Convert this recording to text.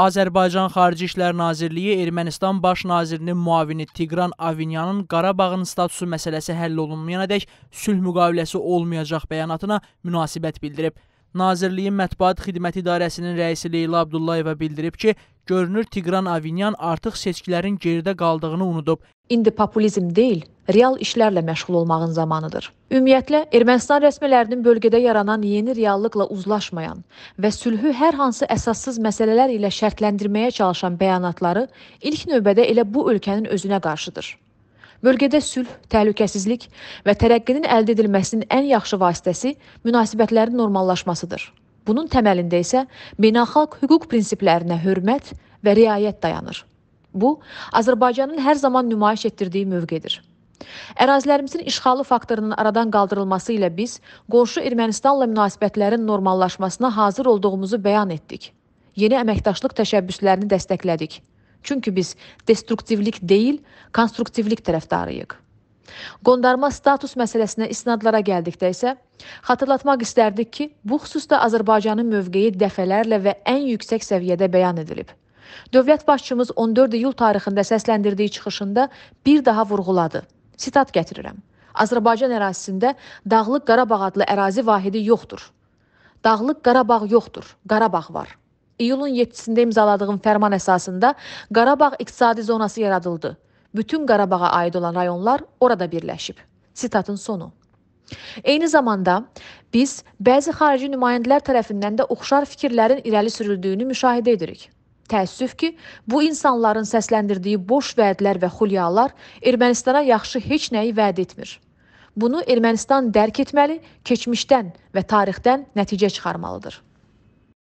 Azərbaycan Xarici İşlər Nazirliyi Ermənistan Baş nazirinin müavini Tiqran Avinyanın Qarabağın statusu məsələsi həll olunmayana dək sülh müqaviləsi olmayacaq bəyanatına münasibət bildirib. Nazirliyin Mətbuat Xidməti İdarəsinin rəisi Leyla Abdullayeva bildirib ki, görünür Tiqran Avinyan artıq seçkilərin geridə qaldığını unudub. İndi populizm deyil, real işlərlə məşğul olmağın zamanıdır. Ümumiyyətlə, Ermənistan rəsmilərinin bölgədə yaranan yeni reallıqla uzlaşmayan və sülhü hər hansı əsassız məsələlər ilə şərtləndirməyə çalışan bəyanatları ilk növbədə elə bu ölkənin özünə qarşıdır. Bölgədə sülh, təhlükəsizlik və tərəqqinin əldə edilməsinin ən yaxşı vasitəsi münasibətlərin normallaşmasıdır. Bunun təməlində isə beynəlxalq hüquq prinsiplərinə hörmət və riayət dayanır. Bu, Azərbaycanın hər zaman nümayiş etdirdiyi mövqedir. Ərazilərimizin işğalı faktorunun aradan qaldırılması ilə biz qonşu Ermənistanla münasibətlərin normallaşmasına hazır olduğumuzu bəyan etdik. Yeni əməkdaşlıq təşəbbüslərini dəstəklədik. Çünki biz destruktivlik deyil, konstruktivlik tərəfdarıyıq. Qondarma status məsələsinə isnadlara gəldikdə isə xatırlatmaq istərdik ki, bu xüsusda Azərbaycanın mövqeyi dəfələrlə və ən yüksək səviyyədə bəyan edilib. Dövlət başçımız 14 iyul tarixində səsləndirdiyi çıxışında bir daha vurğuladı. Sitat gətirirəm. Azərbaycan ərazisində Dağlıq Qarabağ adlı ərazi vahidi yoxdur. Dağlıq Qarabağ yoxdur. Qarabağ var iyulun 7-sində imzaladığım fərman əsasında Qarabağ iqtisadi zonası yaradıldı. Bütün Qarabağa aid olan rayonlar orada birləşib. Sitatın sonu. Eyni zamanda biz bəzi xarici nümayəndələr tərəfindən də oxşar fikirlərin irəli sürüldüyünü müşahidə edirik. Təəssüf ki, bu insanların səsləndirdiyi boş vədlər və xulyalar Ermənistana yaxşı heç nəyi vəd etmir. Bunu Ermənistan dərk etməli, keçmişdən və tarixdən nəticə çıxarmalıdır.